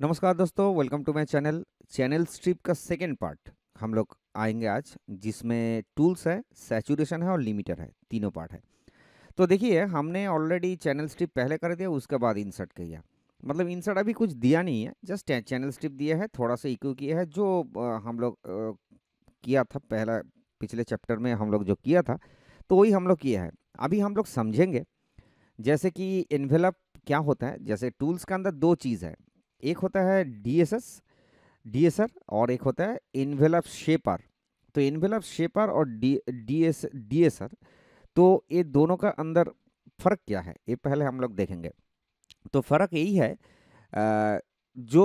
नमस्कार दोस्तों welcome to my channel channel strip का सेकेंड पार्ट हम लोग आएंगे आज जिसमें टूल्स है सेचुरेशन है और लिमिटर है तीनों पार्ट है तो देखिए हमने ऑलरेडी चैनल स्ट्रिप पहले कर दिया उसके बाद इंसर्ट किया मतलब इंसर्ट अभी कुछ दिया नहीं है जस्ट चैनल स्ट्रिप दिया है थोड़ा सा इक्यू किया है जो हम लोग किया था पहला पिछले चैप्टर में हम लोग जो किया था तो वही हम लोग किया है अभी हम लोग समझेंगे जैसे कि इन्वेलप क्या होता है जैसे टूल्स के अंदर दो चीज़ है एक होता है डीएसएस डीएसआर और एक होता है इन्वेलप शेपर तो इन्वेलप शेपर और डी एस डीएसआर तो ये दोनों का अंदर फ़र्क क्या है ये पहले हम लोग देखेंगे तो फ़र्क यही है जो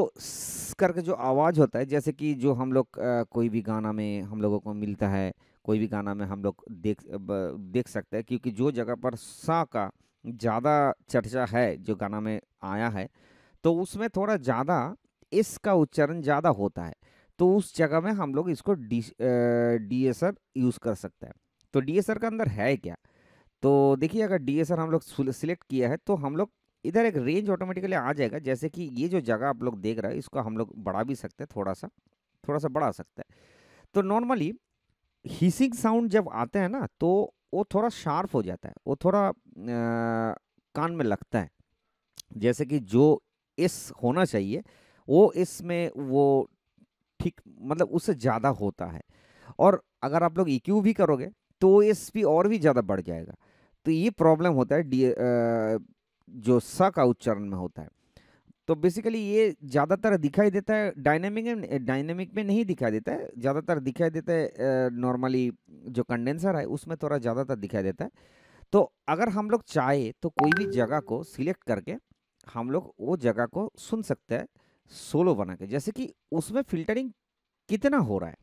करके जो आवाज़ होता है जैसे कि जो हम लोग कोई भी गाना में हम लोगों को मिलता है कोई भी गाना में हम लोग देख देख सकते हैं क्योंकि जो जगह पर सा का ज़्यादा चर्चा है जो गाना में आया है तो उसमें थोड़ा ज़्यादा इसका उच्चारण ज़्यादा होता है तो उस जगह में हम लोग इसको D D S R use कर सकते हैं तो डी एस आर का अंदर है क्या तो देखिए अगर डी एस आर हम लोग सिलेक्ट किया है तो हम लोग इधर एक रेंज ऑटोमेटिकली आ जाएगा जैसे कि ये जो जगह आप लोग देख रहे हैं इसको हम लोग बढ़ा भी सकते हैं थोड़ा सा थोड़ा सा बढ़ा सकते हैं तो नॉर्मली हिसिंग साउंड जब आते हैं ना तो वो थोड़ा शार्प हो जाता है वो थोड़ा आ, कान में लगता है जैसे कि जो एस होना चाहिए वो इसमें वो ठीक मतलब उससे ज़्यादा होता है और अगर आप लोग ई e भी करोगे तो एस भी और भी ज़्यादा बढ़ जाएगा तो ये प्रॉब्लम होता है डी जो स का उच्चारण में होता है तो बेसिकली ये ज़्यादातर दिखाई देता है डायनेमिक डायनेमिक में नहीं दिखाई देता है ज़्यादातर दिखाई देता है नॉर्मली जो कंडेंसर है उसमें थोड़ा ज़्यादातर दिखाई देता है तो अगर हम लोग चाहे तो कोई भी जगह को सिलेक्ट करके हम लोग वो जगह को सुन सकते हैं सोलो बना के जैसे कि उसमें फिल्टरिंग कितना हो रहा है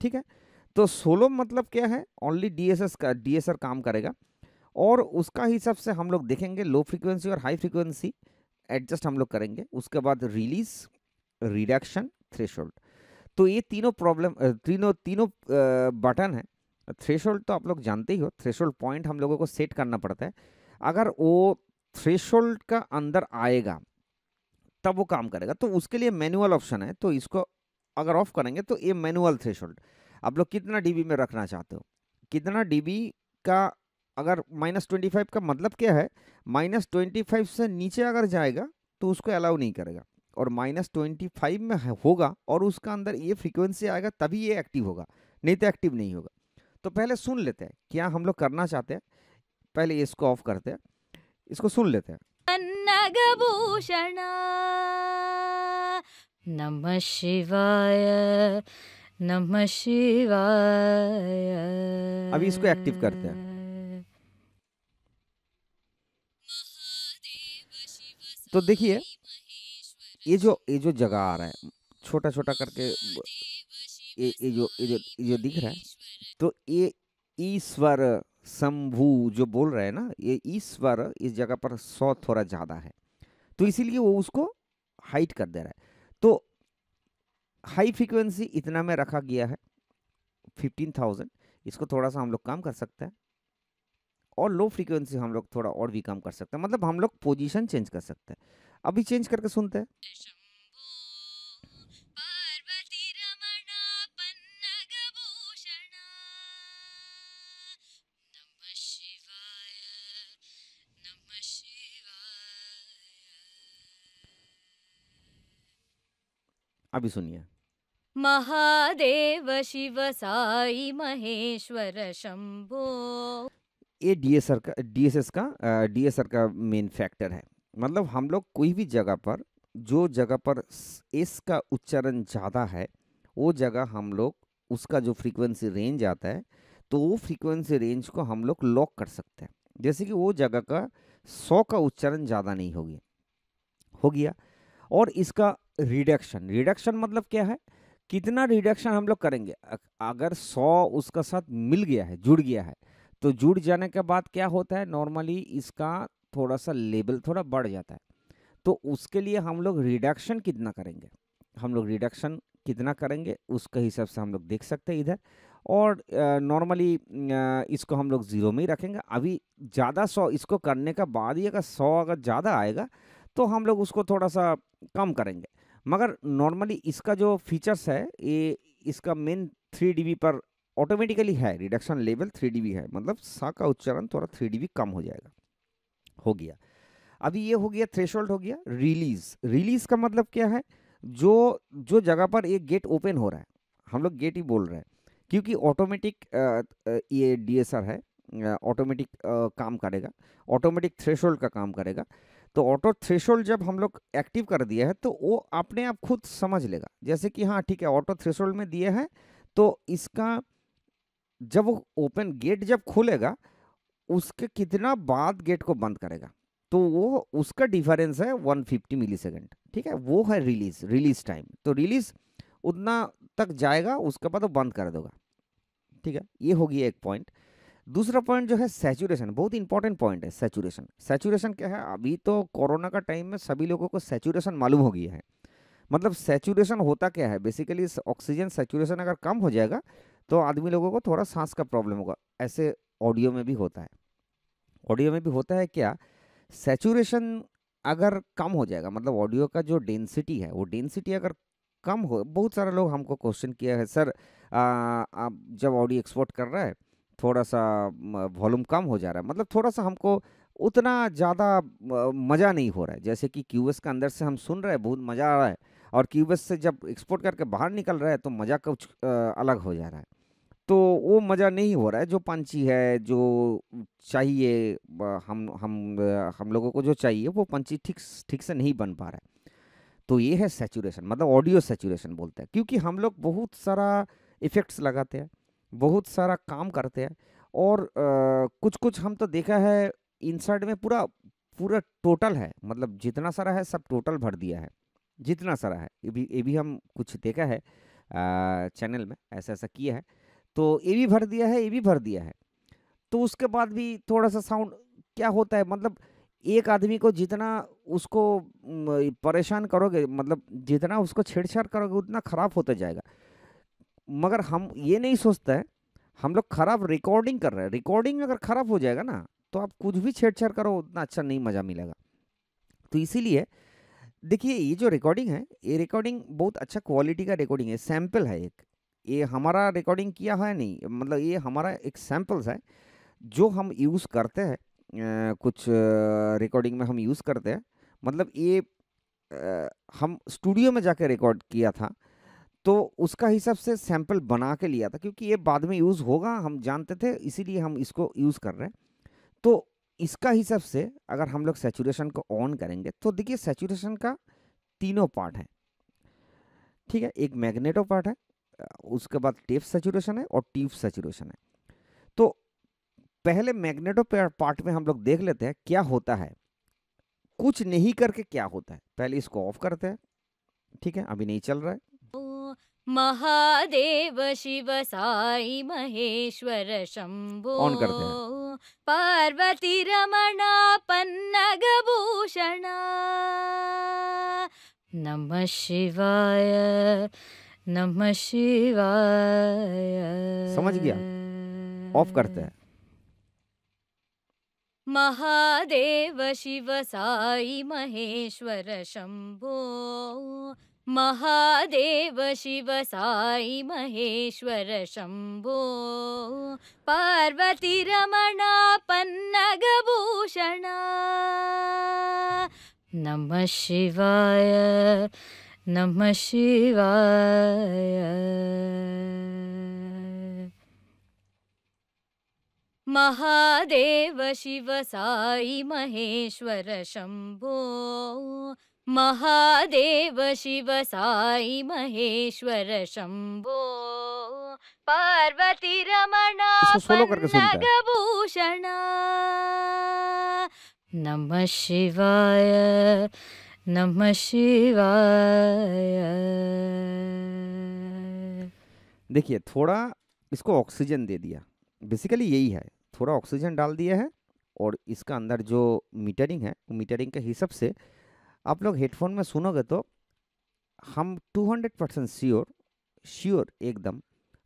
ठीक है तो सोलो मतलब क्या है ओनली डीएसएस का डीएसआर काम करेगा और उसका हिसाब से हम लोग देखेंगे लो फ्रीक्वेंसी और हाई फ्रीक्वेंसी एडजस्ट हम लोग करेंगे उसके बाद रिलीज रिडक्शन थ्रेश तो ये तीनों प्रॉब्लम तीनों तीनों बटन है थ्रेश तो आप लोग जानते ही हो थ्रेश पॉइंट हम लोगों को सेट करना पड़ता है अगर वो थ्रेशोल्ड का अंदर आएगा तब वो काम करेगा तो उसके लिए मैनुअल ऑप्शन है तो इसको अगर ऑफ करेंगे तो ये मैनुअल थ्रेशोल्ड आप लोग कितना डीबी में रखना चाहते हो कितना डीबी का अगर माइनस ट्वेंटी फाइव का मतलब क्या है माइनस ट्वेंटी फाइव से नीचे अगर जाएगा तो उसको अलाउ नहीं करेगा और माइनस ट्वेंटी फाइव में होगा और उसका अंदर ये फ्रीक्वेंसी आएगा तभी ये एक्टिव होगा नहीं तो एक्टिव नहीं होगा तो पहले सुन लेते हैं क्या हम लोग करना चाहते हैं पहले इसको ऑफ करते हैं इसको सुन लेते हैं नगभूषण नमः शिवाय नमः शिवाय अभी इसको एक्टिव करते हैं तो देखिए ये जो ये जो जगह आ रहा है छोटा छोटा करके ये ये जो ये जो ये जो दिख रहा है तो ये ईश्वर शंभु जो बोल रहे हैं ना ये ईश्वर इस जगह पर सौ थोड़ा ज़्यादा है तो इसीलिए वो उसको हाइट कर दे रहा है तो हाई फ्रीक्वेंसी इतना में रखा गया है फिफ्टीन थाउजेंड इसको थोड़ा सा हम लोग काम कर सकते हैं और लो फ्रीक्वेंसी हम लोग थोड़ा और भी कम कर सकते हैं मतलब हम लोग पोजीशन चेंज कर सकते हैं अभी चेंज करके सुनते हैं अभी सुनिए महादेव शिव साई महेश्वर शंभो ये डीएसआर का डीएसएस का डीएसआर का मेन फैक्टर है मतलब हम लोग कोई भी जगह पर जो जगह पर एस का उच्चारण ज़्यादा है वो जगह हम लोग उसका जो फ्रीक्वेंसी रेंज आता है तो वो फ्रीक्वेंसी रेंज को हम लोग लॉक कर सकते हैं जैसे कि वो जगह का सौ का उच्चारण ज़्यादा नहीं होगी हो गया और इसका रिडक्शन रिडक्शन मतलब क्या है कितना रिडक्शन हम लोग करेंगे अगर सौ उसका साथ मिल गया है जुड़ गया है तो जुड़ जाने के बाद क्या होता है नॉर्मली इसका थोड़ा सा लेवल थोड़ा बढ़ जाता है तो उसके लिए हम लोग रिडक्शन कितना करेंगे हम लोग रिडक्शन कितना करेंगे उसके हिसाब से हम लोग देख सकते हैं इधर और नॉर्मली इसको हम लोग ज़ीरो में ही रखेंगे अभी ज़्यादा सौ इसको करने का बाद ही अगर सौ अगर ज़्यादा आएगा तो हम लोग उसको थोड़ा सा कम करेंगे मगर नॉर्मली इसका जो फीचर्स है ये इसका मेन थ्री डी पर ऑटोमेटिकली है रिडक्शन लेवल थ्री डी है मतलब सा का उच्चारण थोड़ा थ्री डी कम हो जाएगा हो गया अभी ये हो गया होल्ड हो गया रिलीज रिलीज का मतलब क्या है जो जो जगह पर ये गेट ओपन हो रहा है हम लोग गेट ही बोल रहे हैं क्योंकि ऑटोमेटिक ये आर है ऑटोमेटिक काम करेगा ऑटोमेटिक होल्ड का काम करेगा तो ऑटो थ्रेशोल्ड जब हम लोग एक्टिव कर दिया है तो वो अपने आप खुद समझ लेगा जैसे कि हाँ ठीक है ऑटो थ्रेशोल्ड में दिए हैं तो इसका जब वो ओपन गेट जब खोलेगा उसके कितना बाद गेट को बंद करेगा तो वो उसका डिफरेंस है 150 फिफ्टी मिली सेकेंड ठीक है वो है रिलीज रिलीज टाइम तो रिलीज उतना तक जाएगा उसके बाद वो बंद कर देगा ठीक है ये होगी एक पॉइंट दूसरा पॉइंट जो है सेचुरेशन बहुत इंपॉर्टेंट पॉइंट है सेचुरेशन सैचुरेशन क्या है अभी तो कोरोना का टाइम में सभी लोगों को सेचुरेशन मालूम हो गया है मतलब सेचुरेशन होता क्या है बेसिकली ऑक्सीजन सेचुरेशन अगर कम हो जाएगा तो आदमी लोगों को थोड़ा सांस का प्रॉब्लम होगा ऐसे ऑडियो में भी होता है ऑडियो में भी होता है क्या सेचुरेशन अगर कम हो जाएगा मतलब ऑडियो का जो डेंसिटी है वो डेंसिटी अगर कम हो बहुत सारे लोग हमको क्वेश्चन किया है सर आ, आप जब ऑडियो एक्सपोर्ट कर रहा है थोड़ा सा वॉल्यूम कम हो जा रहा है मतलब थोड़ा सा हमको उतना ज़्यादा मज़ा नहीं हो रहा है जैसे कि क्यूएस के अंदर से हम सुन रहे हैं बहुत मज़ा आ रहा है और क्यूएस से जब एक्सपोर्ट करके बाहर निकल रहा है तो मज़ा कुछ अलग हो जा रहा है तो वो मज़ा नहीं हो रहा है जो पंछी है जो चाहिए हम हम हम लोगों को जो चाहिए वो पंछी ठीक ठीक से नहीं बन पा रहा है तो ये है सेचुरेशन मतलब ऑडियो सेचुरेशन बोलते हैं क्योंकि हम लोग बहुत सारा इफ़ेक्ट्स लगाते हैं बहुत सारा काम करते हैं और आ, कुछ कुछ हम तो देखा है इंसर्ट में पूरा पूरा टोटल है मतलब जितना सारा है सब टोटल भर दिया है जितना सारा है ये भी ये भी हम कुछ देखा है आ, चैनल में ऐसा ऐसा किया है तो ये भी भर दिया है ये भी भर दिया है तो उसके बाद भी थोड़ा सा साउंड क्या होता है मतलब एक आदमी को जितना उसको परेशान करोगे मतलब जितना उसको छेड़छाड़ करोगे उतना ख़राब होता जाएगा मगर हम ये नहीं सोचते हैं हम लोग खराब रिकॉर्डिंग कर रहे हैं रिकॉर्डिंग अगर खराब हो जाएगा ना तो आप कुछ भी छेड़छाड़ करो उतना अच्छा नहीं मज़ा मिलेगा तो इसीलिए देखिए ये जो रिकॉर्डिंग है ये रिकॉर्डिंग बहुत अच्छा क्वालिटी का रिकॉर्डिंग है सैम्पल है एक ये हमारा रिकॉर्डिंग किया है नहीं मतलब ये हमारा एक सैम्पल्स है जो हम यूज़ करते हैं कुछ रिकॉर्डिंग में हम यूज़ करते हैं मतलब ये आ, हम स्टूडियो में जाके रिकॉर्ड किया था तो उसका हिसाब से सैंपल बना के लिया था क्योंकि ये बाद में यूज़ होगा हम जानते थे इसीलिए हम इसको यूज़ कर रहे हैं तो इसका हिसाब से अगर हम लोग सेचुरेशन को ऑन करेंगे तो देखिए सेचुरेशन का तीनों पार्ट है ठीक है एक मैग्नेटो पार्ट है उसके बाद टेप सेचुरेशन है और ट्यूब सेचुरेशन है तो पहले मैग्नेटो पार्ट में हम लोग देख लेते हैं क्या होता है कुछ नहीं करके क्या होता है पहले इसको ऑफ करते हैं ठीक है अभी नहीं चल रहा है महादेव शिव साई महेश्वर शंभो पार्वती रमणा पन्नग भूषण नम शिवाय नम शिवाय समझ गया ऑफ करते हैं महादेव शिव साई महेश्वर शंभो महादेव शिव साई महेश्वर शम्भो पार्वतीरमणा पन्नगभूषण नमः शिवाय नमः शिवाय महादेव शिव साई महेश्वर शम्भो महादेव शिव साई महेश्वर शंभो पार्वती रमणा भूषण नमः शिवाय नम शिवाय देखिए थोड़ा इसको ऑक्सीजन दे दिया बेसिकली यही है थोड़ा ऑक्सीजन डाल दिया है और इसका अंदर जो मीटरिंग है मीटरिंग के हिसाब से आप लोग हेडफोन में सुनोगे तो हम 200 परसेंट श्योर श्योर एकदम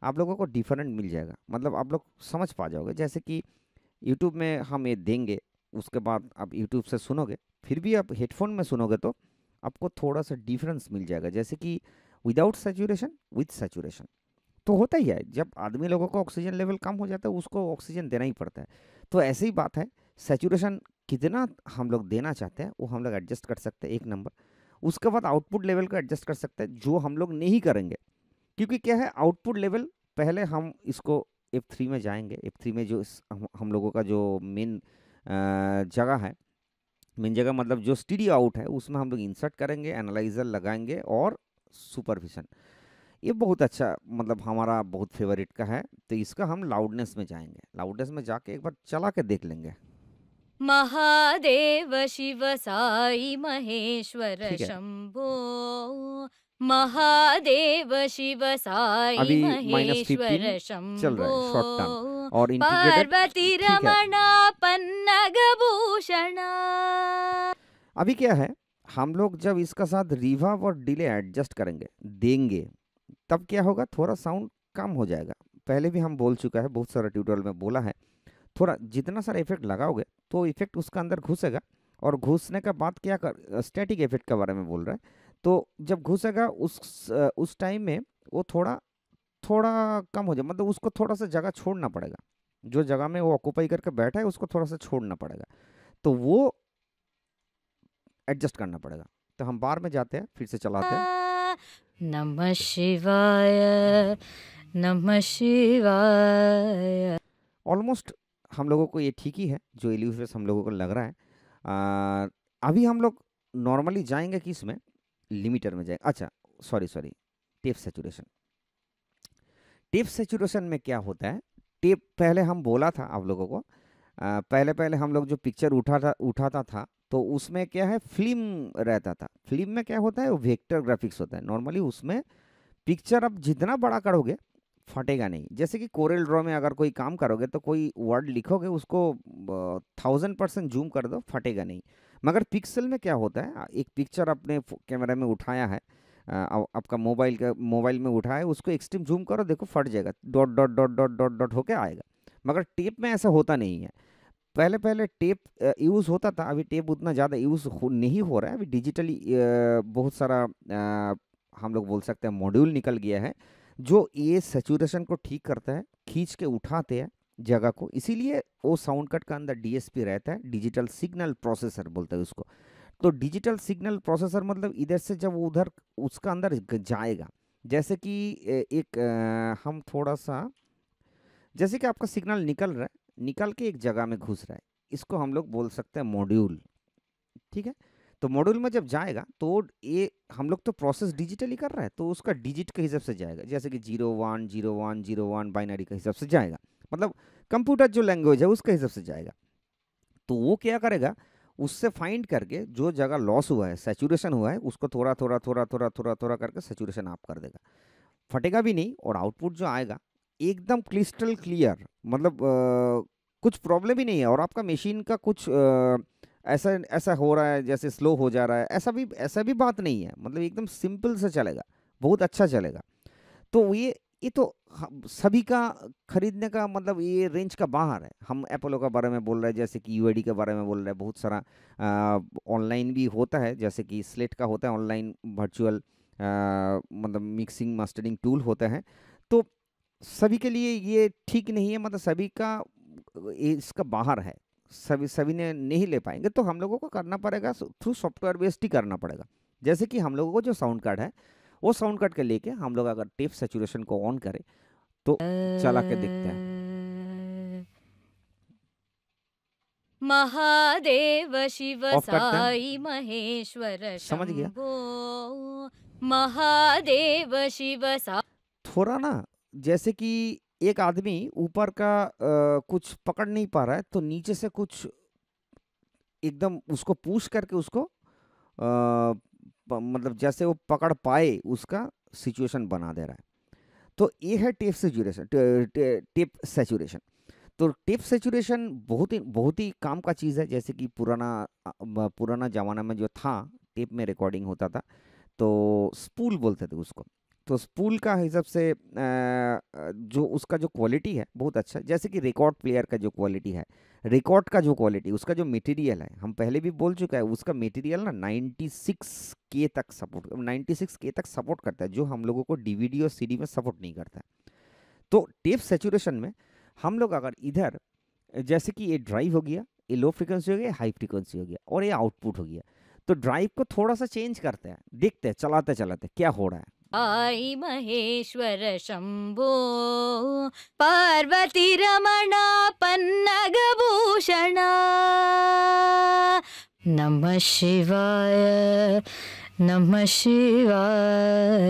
आप लोगों को डिफरेंट मिल जाएगा मतलब आप लोग समझ पा जाओगे जैसे कि यूट्यूब में हम ये देंगे उसके बाद आप यूट्यूब से सुनोगे फिर भी आप हेडफोन में सुनोगे तो आपको थोड़ा सा डिफरेंस मिल जाएगा जैसे कि विदाउट सेचुरेशन विथ सेचुरेशन तो होता ही है जब आदमी लोगों का ऑक्सीजन लेवल कम हो जाता है उसको ऑक्सीजन देना ही पड़ता है तो ऐसे ही बात है सेचुरेशन कितना हम लोग देना चाहते हैं वो हम लोग एडजस्ट कर सकते हैं एक नंबर उसके बाद आउटपुट लेवल को एडजस्ट कर सकते हैं जो हम लोग नहीं करेंगे क्योंकि क्या है आउटपुट लेवल पहले हम इसको एफ थ्री में जाएंगे एफ थ्री में जो हम, हम लोगों का जो मेन जगह है मेन जगह मतलब जो स्टडी आउट है उसमें हम लोग इंसर्ट करेंगे एनालाइजर लगाएंगे और सुपरविजन ये बहुत अच्छा मतलब हमारा बहुत फेवरेट का है तो इसका हम लाउडनेस में जाएंगे लाउडनेस में जाके एक बार चला के देख लेंगे महादेव शिव साई महेश्वर शंभो महादेव शिव साई महेश्वर शंभो और पार्वती रमणा पन्नग भूषणा अभी क्या है हम लोग जब इसका साथ रिवा और डिले एडजस्ट करेंगे देंगे तब क्या होगा थोड़ा साउंड कम हो जाएगा पहले भी हम बोल चुका है बहुत सारा ट्यूटोरियल में बोला है थोड़ा जितना सारा इफेक्ट लगाओगे तो इफेक्ट उसका अंदर घुसेगा और घुसने का बाद क्या कर स्टैटिक इफेक्ट के बारे में बोल रहा है तो जब घुसेगा उस उस टाइम में वो थोड़ा थोड़ा कम हो जाए मतलब उसको थोड़ा सा जगह छोड़ना पड़ेगा जो जगह में वो ऑक्यूपाई करके बैठा है उसको थोड़ा सा छोड़ना पड़ेगा तो वो एडजस्ट करना पड़ेगा तो हम बार में जाते हैं फिर से चलाते हैं नमः शिवाय नमः शिवाय ऑलमोस्ट हम लोगों को ये ठीक ही है जो एलिवियस हम लोगों को लग रहा है आ, अभी हम लोग नॉर्मली जाएंगे कि इसमें लिमिटर में जाएंगे अच्छा sorry sorry tape saturation tape saturation में क्या होता है टेप पहले हम बोला था आप लोगों को आ, पहले पहले हम लोग जो पिक्चर उठा था उठाता था तो उसमें क्या है फिल्म रहता था फिल्म में क्या होता है वो वेक्टर ग्राफिक्स होता है नॉर्मली उसमें पिक्चर आप जितना बड़ा करोगे फटेगा नहीं जैसे कि कोरल ड्रॉ में अगर कोई काम करोगे तो कोई वर्ड लिखोगे उसको थाउजेंड परसेंट जूम कर दो फटेगा नहीं मगर पिक्सल में क्या होता है एक पिक्चर अपने कैमरा में उठाया है आपका मोबाइल का मोबाइल में उठाया है उसको एक्सट्रीम जूम करो देखो फट जाएगा dot dot dot dot dot dot होके आएगा मगर टेप में ऐसा होता नहीं है पहले पहले टेप यूज़ होता था अभी टेप उतना ज़्यादा यूज़ नहीं हो रहा है अभी डिजिटली बहुत सारा आ, हम लोग बोल सकते हैं मॉड्यूल निकल गया है जो ये सेचुरेशन को ठीक करता है खींच के उठाते हैं जगह को इसीलिए वो साउंड कट का अंदर डीएसपी रहता है डिजिटल सिग्नल प्रोसेसर बोलते हैं उसको तो डिजिटल सिग्नल प्रोसेसर मतलब इधर से जब उधर उसका अंदर जाएगा जैसे कि एक हम थोड़ा सा जैसे कि आपका सिग्नल निकल रहा है निकल के एक जगह में घुस रहा है इसको हम लोग बोल सकते हैं मॉड्यूल ठीक है तो मॉड्यूल में जब जाएगा तो ये हम लोग तो प्रोसेस डिजिटली कर रहे हैं तो उसका डिजिट के हिसाब से जाएगा जैसे कि zero one zero one zero one binary के हिसाब से जाएगा मतलब कंप्यूटर जो लैंग्वेज है उसके हिसाब से जाएगा तो वो क्या करेगा उससे फाइंड करके जो जगह लॉस हुआ है सेचुरेशन हुआ है उसको थोड़ा थोड़ा थोड़ा थोड़ा थोड़ा थोड़ा करके सेचुरेशन आप कर देगा फटेगा भी नहीं और आउटपुट जो आएगा एकदम क्रिस्टल क्लियर मतलब आ, कुछ प्रॉब्लम ही नहीं है और आपका मशीन का कुछ आ, ऐसा ऐसा हो रहा है जैसे स्लो हो जा रहा है ऐसा भी ऐसा भी बात नहीं है मतलब एकदम सिंपल से चलेगा बहुत अच्छा चलेगा तो ये ये तो सभी का खरीदने का मतलब ये रेंज का बाहर है हम एपोलो के बारे में बोल रहे हैं जैसे कि यू के बारे में बोल रहे हैं बहुत सारा ऑनलाइन भी होता है जैसे कि स्लेट का होता है ऑनलाइन वर्चुअल मतलब मिक्सिंग मास्टरिंग टूल होता है तो सभी के लिए ये ठीक नहीं है मतलब सभी का इसका बाहर है सभी सभी ने नहीं ले पाएंगे तो हम लोगों को करना पड़ेगा थ्रू सॉफ्टवेयर बेस्ड ही करना पड़ेगा जैसे कि हम लोगों को जो साउंड कार्ड है वो साउंड कार्ड के लेके हम लोग अगर टेप सेचुरेशन को ऑन करें तो चला के देखते हैं महादेव शिव साई महेश्वर समझ गया महादेव शिव सा थोड़ा ना जैसे कि एक आदमी ऊपर का आ, कुछ पकड़ नहीं पा रहा है तो नीचे से कुछ एकदम उसको पूछ करके उसको आ, मतलब जैसे वो पकड़ पाए उसका सिचुएशन बना दे रहा है तो ये है टेप सेचुरेशन टेप सेचुरेशन तो टेप सेचुरेशन बहुत ही बहुत ही काम का चीज़ है जैसे कि पुराना पुराना ज़माना में जो था टेप में रिकॉर्डिंग होता था तो स्पूल बोलते थे उसको तो स्पूल का हिसाब से जो उसका जो क्वालिटी है बहुत अच्छा जैसे कि रिकॉर्ड प्लेयर का जो क्वालिटी है रिकॉर्ड का जो क्वालिटी उसका जो मटेरियल है हम पहले भी बोल चुका है उसका मटेरियल ना 96 के तक सपोर्ट 96 के तक सपोर्ट करता है जो हम लोगों को डीवीडी और सीडी में सपोर्ट नहीं करता है तो टेप सेचुरेशन में हम लोग अगर इधर जैसे कि ये ड्राइव हो गया ये लो फ्रिक्वेंसी हो गया हाई फ्रिक्वेंसी हो गया और ये आउटपुट हो गया तो ड्राइव को थोड़ा सा चेंज करते हैं देखते हैं चलाते चलाते क्या हो रहा है आई महेश्वर शंभो शम्भो पार्वतीरमणा पन्नगभूषणा नम शिवाय नम शिवाय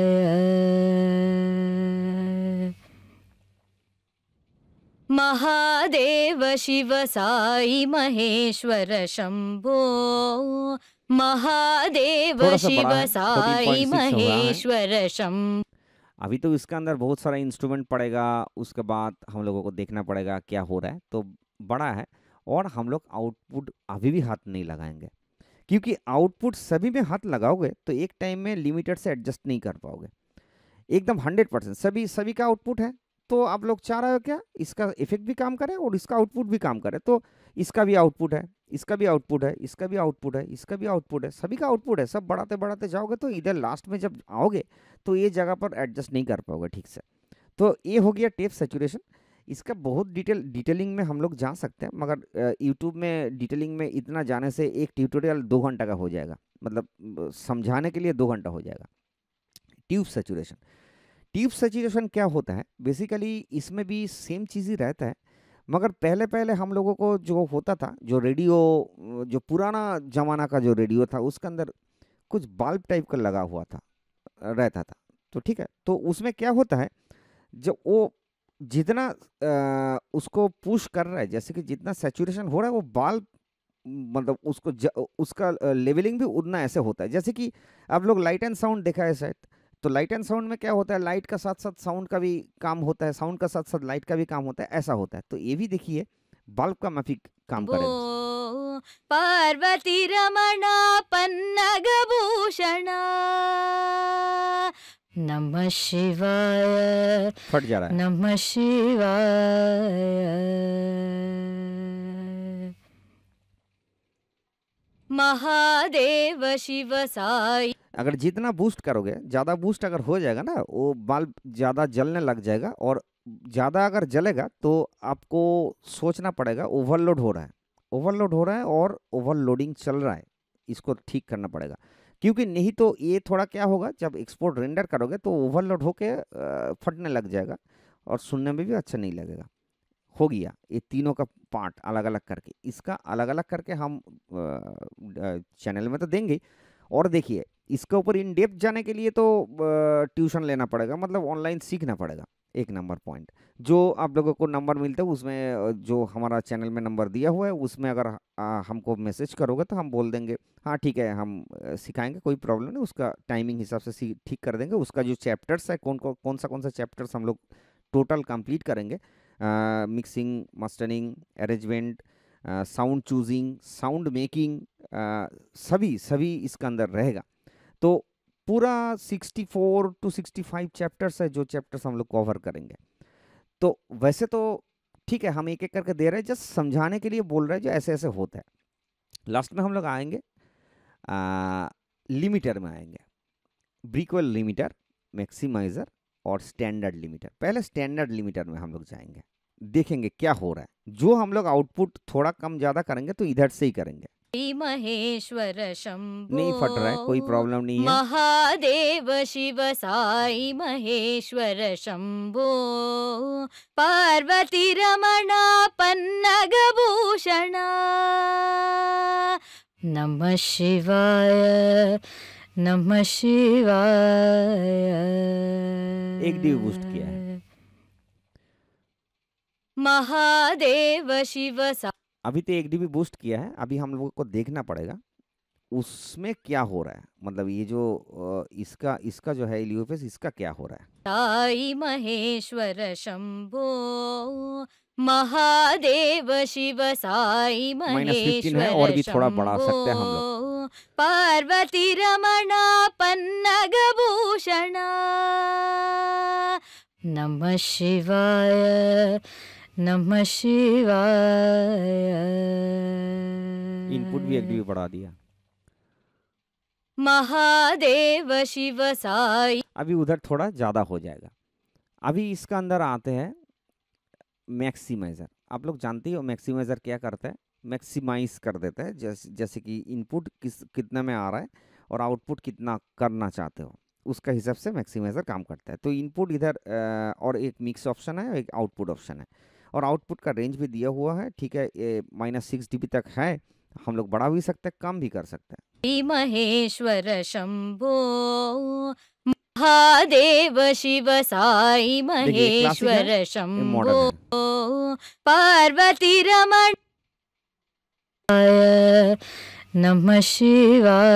महादेव शिव साई महेश्वर शंभो महादेव शिव साई महेश्वर शम अभी तो इसके अंदर बहुत सारा इंस्ट्रूमेंट पड़ेगा उसके बाद हम लोगों को देखना पड़ेगा क्या हो रहा है तो बड़ा है और हम लोग आउटपुट अभी भी हाथ नहीं लगाएंगे क्योंकि आउटपुट सभी में हाथ लगाओगे तो एक टाइम में लिमिटेड से एडजस्ट नहीं कर पाओगे एकदम हंड्रेड परसेंट सभी सभी का आउटपुट है तो आप लोग चाह रहे हो क्या इसका इफेक्ट भी काम करे और इसका आउटपुट भी काम करे तो इसका भी आउटपुट है इसका भी आउटपुट है इसका भी आउटपुट है इसका भी आउटपुट है सभी का आउटपुट है सब बढ़ाते बढ़ाते जाओगे तो इधर लास्ट में जब आओगे तो ये जगह पर एडजस्ट नहीं कर पाओगे ठीक से तो ये हो गया टेप सेचुरेशन इसका बहुत डिटेल डिटेलिंग में हम लोग जा सकते हैं मगर यूट्यूब में डिटेलिंग में इतना जाने से एक ट्यूटोरियल दो घंटा का हो जाएगा मतलब समझाने के लिए दो घंटा हो जाएगा ट्यूब सेचुरेशन ट्यूब सेचुरेशन क्या होता है बेसिकली इसमें भी सेम चीज़ ही रहता है मगर पहले पहले हम लोगों को जो होता था जो रेडियो जो पुराना ज़माना का जो रेडियो था उसके अंदर कुछ बल्ब टाइप का लगा हुआ था रहता था तो ठीक है तो उसमें क्या होता है जब वो जितना उसको पुश कर रहा है जैसे कि जितना सेचुरेशन हो रहा है वो बाल्ब मतलब उसको ज, उसका लेवलिंग भी उतना ऐसे होता है जैसे कि आप लोग लाइट एंड साउंड देखा है शायद तो लाइट एंड साउंड में क्या होता है लाइट का साथ साथ साउंड का भी काम होता है साउंड का साथ साथ लाइट का भी काम होता है ऐसा होता है तो ये भी देखिए बल्ब का माफी काम करे पार्वती रमणा पन्ना भूषण नम शिवाय फट जा रहा है नम शिवाय महादेव शिव साई अगर जितना बूस्ट करोगे ज़्यादा बूस्ट अगर हो जाएगा ना वो बल्ब ज़्यादा जलने लग जाएगा और ज़्यादा अगर जलेगा तो आपको सोचना पड़ेगा ओवरलोड हो रहा है ओवरलोड हो रहा है और ओवरलोडिंग चल रहा है इसको ठीक करना पड़ेगा क्योंकि नहीं तो ये थोड़ा क्या होगा जब एक्सपोर्ट रेंडर करोगे तो ओवरलोड होके फटने लग जाएगा और सुनने में भी अच्छा नहीं लगेगा हो गया ये तीनों का पार्ट अलग अलग करके इसका अलग अलग करके हम चैनल में तो देंगे और देखिए इसके ऊपर इन डेप्थ जाने के लिए तो ट्यूशन लेना पड़ेगा मतलब ऑनलाइन सीखना पड़ेगा एक नंबर पॉइंट जो आप लोगों को नंबर मिलता है उसमें जो हमारा चैनल में नंबर दिया हुआ है उसमें अगर हमको मैसेज करोगे तो हम बोल देंगे हाँ ठीक है हम सिखाएंगे कोई प्रॉब्लम नहीं उसका टाइमिंग हिसाब से ठीक कर देंगे उसका जो चैप्टर्स है कौन कौन सा कौन सा चैप्टर्स हम लोग टोटल कंप्लीट करेंगे mixing mastering arrangement sound choosing sound making सभी सभी इसका अंदर रहेगा तो पूरा 64 टू 65 चैप्टर्स है जो चैप्टर्स हम लोग कवर करेंगे तो वैसे तो ठीक है हम एक एक करके दे रहे हैं जस्ट समझाने के लिए बोल रहे हैं जो ऐसे ऐसे होता है लास्ट में हम लोग आएंगे आ, लिमिटर में आएंगे ब्रिक्वल लिमिटर मैक्सिमाइज़र और स्टैंडर्ड लिमिटर पहले स्टैंडर्ड लिमिटर में हम लोग जाएंगे देखेंगे क्या हो रहा है जो हम लोग आउटपुट थोड़ा कम ज़्यादा करेंगे तो इधर से ही करेंगे महेश्वर शंभो नहीं फट रहा है कोई प्रॉब्लम नहीं है महादेव शिव साई महेश्वर शंभो पार्वती रमणा भूषणा नमः शिवाय नमः शिवाय एक डिव बूस्ट किया है महादेव शिव सा अभी तो एक डीबी बूस्ट किया है अभी हम लोगों को देखना पड़ेगा उसमें क्या हो रहा है मतलब ये जो इसका इसका जो है इलियोपेस इसका क्या हो रहा है ताई महेश्वर शंभो महादेव शिव साई महेश्वर है और भी थोड़ा बढ़ा सकते हैं हम लोग पार्वती रमणा पन्नग भूषण नमः शिवाय नमः शिवाय इनपुट भी एक भी बढ़ा दिया महादेव शिव साई अभी उधर थोड़ा ज़्यादा हो जाएगा अभी इसका अंदर आते हैं मैक्सीमाइज़र आप लोग जानते हो मैक्सीमाइज़र क्या करते हैं मैक्सीमाइज कर देते हैं जैसे जैसे कि इनपुट किस कितना में आ रहा है और आउटपुट कितना करना चाहते हो उसका हिसाब से मैक्सीमाइज़र काम करता है तो इनपुट इधर और एक मिक्स ऑप्शन है एक आउटपुट ऑप्शन है और आउटपुट का रेंज भी दिया हुआ है ठीक है ये माइनस सिक्स डी तक है हम लोग बढ़ा भी सकते हैं कम भी कर सकते हैं महेश्वर शंभो महादेव शिव साई महेश्वर शंभो पार्वती रमण नम शिवाय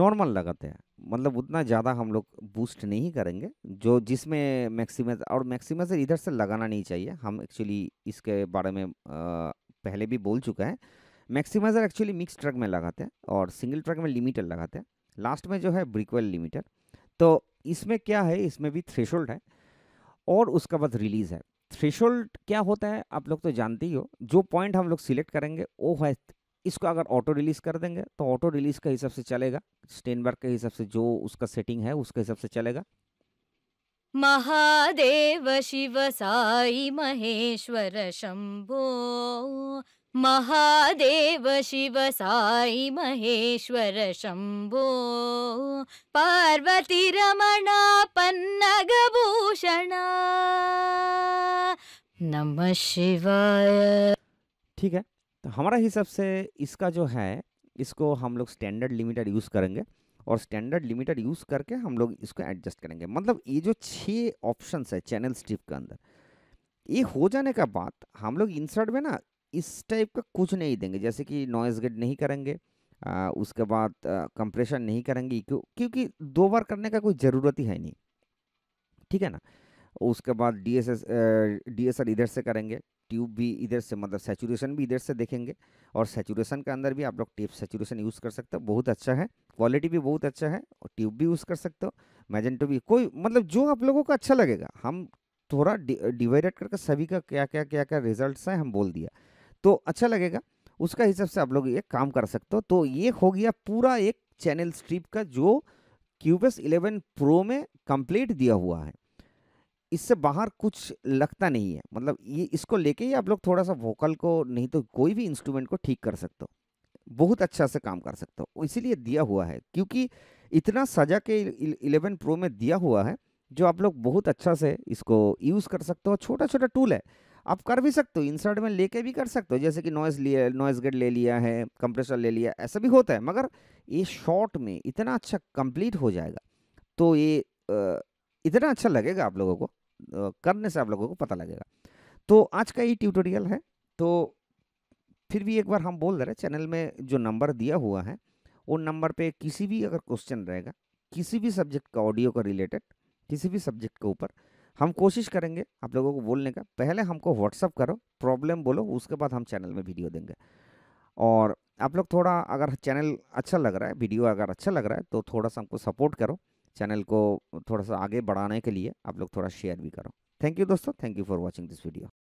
नॉर्मल लगाते हैं मतलब उतना ज़्यादा हम लोग बूस्ट नहीं करेंगे जो जिसमें मैक्सिमाइज और मैक्सिमाइजर इधर से लगाना नहीं चाहिए हम एक्चुअली इसके बारे में आ, पहले भी बोल चुका है मैक्सिमाइजर एक्चुअली मिक्स ट्रक में लगाते हैं और सिंगल ट्रक में लिमिटर लगाते हैं लास्ट में जो है ब्रिकवेल लिमिटर तो इसमें क्या है इसमें भी थ्रेशोल्ड है और उसका बाद रिलीज़ है थ्रेशोल्ड क्या होता है आप लोग तो जानते ही हो जो पॉइंट हम लोग सिलेक्ट करेंगे वो है इसको अगर ऑटो रिलीज़ कर देंगे तो ऑटो रिलीज़ के हिसाब से चलेगा स्टेन के हिसाब से जो उसका सेटिंग है उसके हिसाब से चलेगा महादेव शिव साई महेश्वर शंभो महादेव शिव साई महेश्वर शंभो पार्वती पन्नग भूषण नमः शिवाय ठीक है तो हमारा हिसाब से इसका जो है इसको हम लोग स्टैंडर्ड लिमिटर यूज़ करेंगे और स्टैंडर्ड लिमिटर यूज़ करके हम लोग इसको एडजस्ट करेंगे मतलब ये जो छः ऑप्शन है चैनल स्ट्रिप के अंदर ये हो जाने का बाद हम लोग इंसर्ट में ना इस टाइप का कुछ नहीं देंगे जैसे कि नॉइज़ गेट नहीं करेंगे आ, उसके बाद कंप्रेशन नहीं करेंगे क्यों क्योंकि दो बार करने का कोई ज़रूरत ही है नहीं ठीक है ना उसके बाद D S S D S R इधर से करेंगे ट्यूब भी इधर से मतलब सेचुरेशन भी इधर से देखेंगे और सेचुरेशन के अंदर भी आप लोग टेप सेचुरेशन यूज़ कर सकते हो बहुत अच्छा है क्वालिटी भी बहुत अच्छा है और ट्यूब भी यूज़ कर सकते हो मैजेंटो भी कोई मतलब जो आप लोगों को अच्छा लगेगा हम थोड़ा डिवाइडेड करके सभी का क्या क्या क्या क्या रिजल्ट हैं हम बोल दिया तो अच्छा लगेगा उसका हिसाब से आप लोग ये काम कर सकते हो तो ये हो गया पूरा एक चैनल स्ट्रिप का जो क्यूबस इलेवन प्रो में कंप्लीट दिया हुआ है इससे बाहर कुछ लगता नहीं है मतलब ये इसको लेके ही आप लोग थोड़ा सा वोकल को नहीं तो कोई भी इंस्ट्रूमेंट को ठीक कर सकते हो बहुत अच्छा से काम कर सकते हो इसीलिए दिया हुआ है क्योंकि इतना सजा के इलेवन प्रो में दिया हुआ है जो आप लोग बहुत अच्छा से इसको यूज़ कर सकते हो छोटा छोटा टूल है आप कर भी सकते हो इंसर्ट में लेके भी कर सकते हो जैसे कि नॉइस लिया नॉइस गेट ले लिया है कंप्रेसर ले लिया ऐसा भी होता है मगर ये शॉर्ट में इतना अच्छा कंप्लीट हो जाएगा तो ये इतना अच्छा लगेगा आप लोगों को करने से आप लोगों को पता लगेगा तो आज का ये ट्यूटोरियल है तो फिर भी एक बार हम बोल दे रहे चैनल में जो नंबर दिया हुआ है उन नंबर पे किसी भी अगर क्वेश्चन रहेगा किसी भी सब्जेक्ट का ऑडियो का रिलेटेड किसी भी सब्जेक्ट के ऊपर हम कोशिश करेंगे आप लोगों को बोलने का पहले हमको व्हाट्सअप करो प्रॉब्लम बोलो उसके बाद हम चैनल में वीडियो देंगे और आप लोग थोड़ा अगर चैनल अच्छा लग रहा है वीडियो अगर अच्छा लग रहा है तो थोड़ा सा हमको सपोर्ट करो चैनल को थोड़ा सा आगे बढ़ाने के लिए आप लोग थोड़ा शेयर भी करो थैंक यू दोस्तों thank you for watching this video